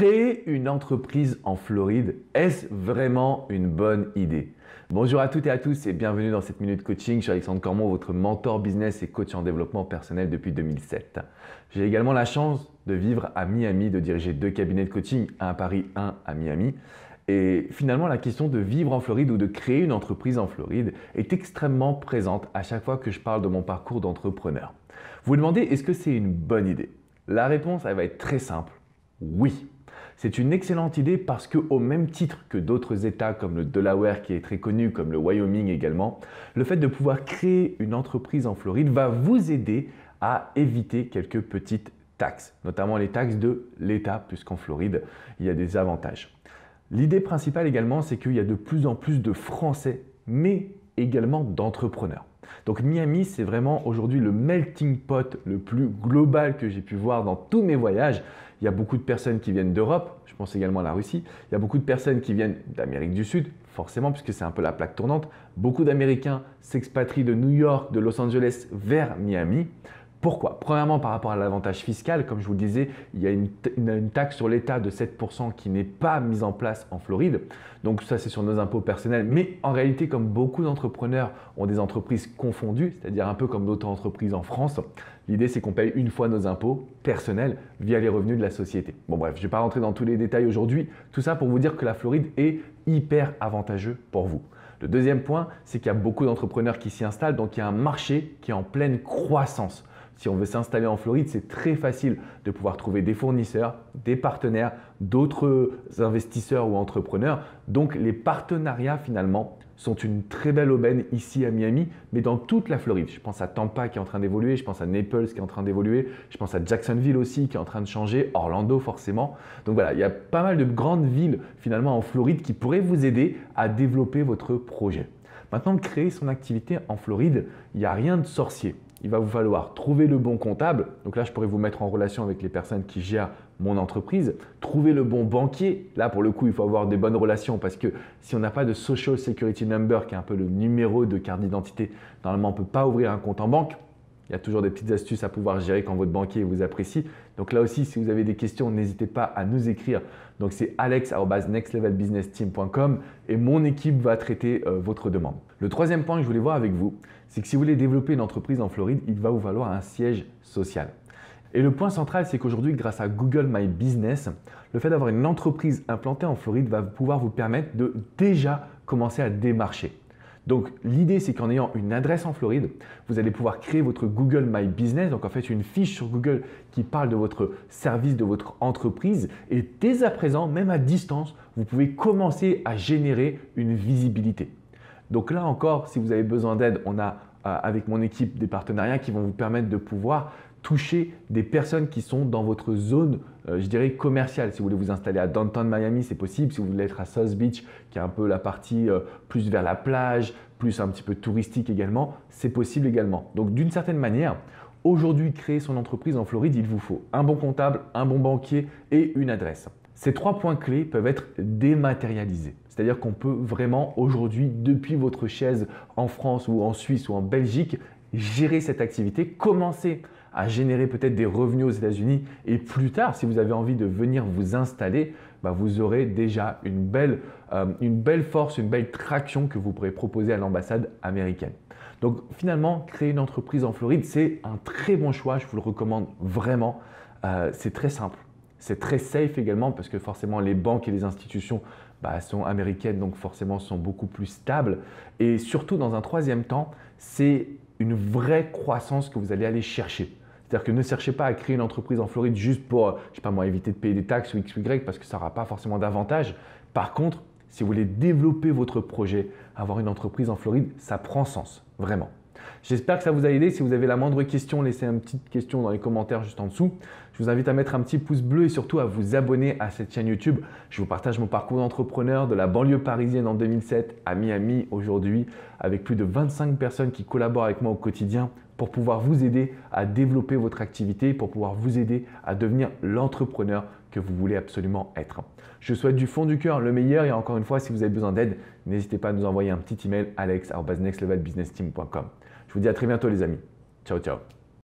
Créer une entreprise en Floride, est-ce vraiment une bonne idée Bonjour à toutes et à tous et bienvenue dans cette minute coaching. Je suis Alexandre Cormon, votre mentor business et coach en développement personnel depuis 2007. J'ai également la chance de vivre à Miami, de diriger deux cabinets de coaching, un à Paris, un à Miami. Et finalement, la question de vivre en Floride ou de créer une entreprise en Floride est extrêmement présente à chaque fois que je parle de mon parcours d'entrepreneur. Vous vous demandez, est-ce que c'est une bonne idée La réponse, elle va être très simple. Oui. C'est une excellente idée parce que, au même titre que d'autres États comme le Delaware qui est très connu, comme le Wyoming également, le fait de pouvoir créer une entreprise en Floride va vous aider à éviter quelques petites taxes, notamment les taxes de l'État, puisqu'en Floride, il y a des avantages. L'idée principale également, c'est qu'il y a de plus en plus de Français, mais également d'entrepreneurs. Donc Miami, c'est vraiment aujourd'hui le melting pot le plus global que j'ai pu voir dans tous mes voyages. Il y a beaucoup de personnes qui viennent d'Europe, je pense également à la Russie, il y a beaucoup de personnes qui viennent d'Amérique du Sud, forcément puisque c'est un peu la plaque tournante. Beaucoup d'Américains s'expatrient de New York, de Los Angeles vers Miami. Pourquoi Premièrement, par rapport à l'avantage fiscal, comme je vous disais, il y a une, taxe sur l'État de 7% qui n'est pas mise en place en Floride. Donc ça, c'est sur nos impôts personnels. Mais en réalité, comme beaucoup d'entrepreneurs ont des entreprises confondues, c'est-à-dire un peu comme d'autres entreprises en France, l'idée c'est qu'on paye une fois nos impôts personnels via les revenus de la société. Bon bref, je ne vais pas rentrer dans tous les détails aujourd'hui. Tout ça pour vous dire que la Floride est hyper avantageux pour vous. Le deuxième point, c'est qu'il y a beaucoup d'entrepreneurs qui s'y installent, donc il y a un marché qui est en pleine croissance. Si on veut s'installer en Floride, c'est très facile de pouvoir trouver des fournisseurs, des partenaires, d'autres investisseurs ou entrepreneurs. Donc les partenariats finalement sont une très belle aubaine ici à Miami, mais dans toute la Floride. Je pense à Tampa qui est en train d'évoluer, je pense à Naples qui est en train d'évoluer, je pense à Jacksonville aussi qui est en train de changer, Orlando forcément. Donc voilà, il y a pas mal de grandes villes finalement en Floride qui pourraient vous aider à développer votre projet. Maintenant, créer son activité en Floride, il n'y a rien de sorcier il va vous falloir trouver le bon comptable. Donc là, je pourrais vous mettre en relation avec les personnes qui gèrent mon entreprise. Trouver le bon banquier. Là, pour le coup, il faut avoir des bonnes relations parce que si on n'a pas de Social Security Number, qui est un peu le numéro de carte d'identité, normalement, on ne peut pas ouvrir un compte en banque. Il y a toujours des petites astuces à pouvoir gérer quand votre banquier vous apprécie. Donc là aussi, si vous avez des questions, n'hésitez pas à nous écrire. Donc c'est alex.nextlevelbusinessteam.com et mon équipe va traiter euh, votre demande. Le troisième point que je voulais voir avec vous, c'est que si vous voulez développer une entreprise en Floride, il va vous falloir un siège social. Et le point central, c'est qu'aujourd'hui, grâce à Google My Business, le fait d'avoir une entreprise implantée en Floride va pouvoir vous permettre de déjà commencer à démarcher. Donc l'idée, c'est qu'en ayant une adresse en Floride, vous allez pouvoir créer votre Google My Business, donc en fait une fiche sur Google qui parle de votre service, de votre entreprise. Et dès à présent, même à distance, vous pouvez commencer à générer une visibilité. Donc là encore, si vous avez besoin d'aide, on a euh, avec mon équipe des partenariats qui vont vous permettre de pouvoir toucher des personnes qui sont dans votre zone, euh, je dirais, commerciale. Si vous voulez vous installer à Downtown Miami, c'est possible. Si vous voulez être à South Beach, qui est un peu la partie euh, plus vers la plage, plus un petit peu touristique également, c'est possible également. Donc d'une certaine manière, aujourd'hui, créer son entreprise en Floride, il vous faut un bon comptable, un bon banquier et une adresse. Ces trois points clés peuvent être dématérialisés. C'est-à-dire qu'on peut vraiment aujourd'hui, depuis votre chaise en France ou en Suisse ou en Belgique, gérer cette activité, commencer à générer peut-être des revenus aux États-Unis et plus tard, si vous avez envie de venir vous installer, bah, vous aurez déjà euh, une belle, force, une belle traction que vous pourrez proposer à l'ambassade américaine. Donc finalement, créer une entreprise en Floride, c'est un très bon choix, je vous le recommande vraiment, euh, c'est très simple. C'est très safe également parce que forcément les banques et les institutions bah, sont américaines, donc forcément sont beaucoup plus stables. Et surtout dans un troisième temps, c'est une vraie croissance que vous allez aller chercher. C'est-à-dire que ne cherchez pas à créer une entreprise en Floride juste pour, euh, je sais pas moi, éviter de payer des taxes ou X ou Y parce que ça n'aura pas forcément d'avantage. Par contre, si vous voulez développer votre projet, avoir une entreprise en Floride, ça prend sens, vraiment. J'espère que ça vous a aidé. Si vous avez la moindre question, laissez une petite question dans les commentaires juste en dessous. Je vous invite à mettre un petit pouce bleu et surtout à vous abonner à cette chaîne YouTube. Je vous partage mon parcours d'entrepreneur de la banlieue parisienne en 2007 à Miami aujourd'hui avec plus de 25 personnes qui collaborent avec moi au quotidien pour pouvoir vous aider à développer votre activité, pour pouvoir vous aider à devenir l'entrepreneur que vous voulez absolument être. Je souhaite du fond du cœur le meilleur et encore une fois, si vous avez besoin d'aide, n'hésitez pas à nous envoyer un petit email alex.nextlevelbusinessteam.com. Je vous dis à très bientôt les amis. Ciao, ciao.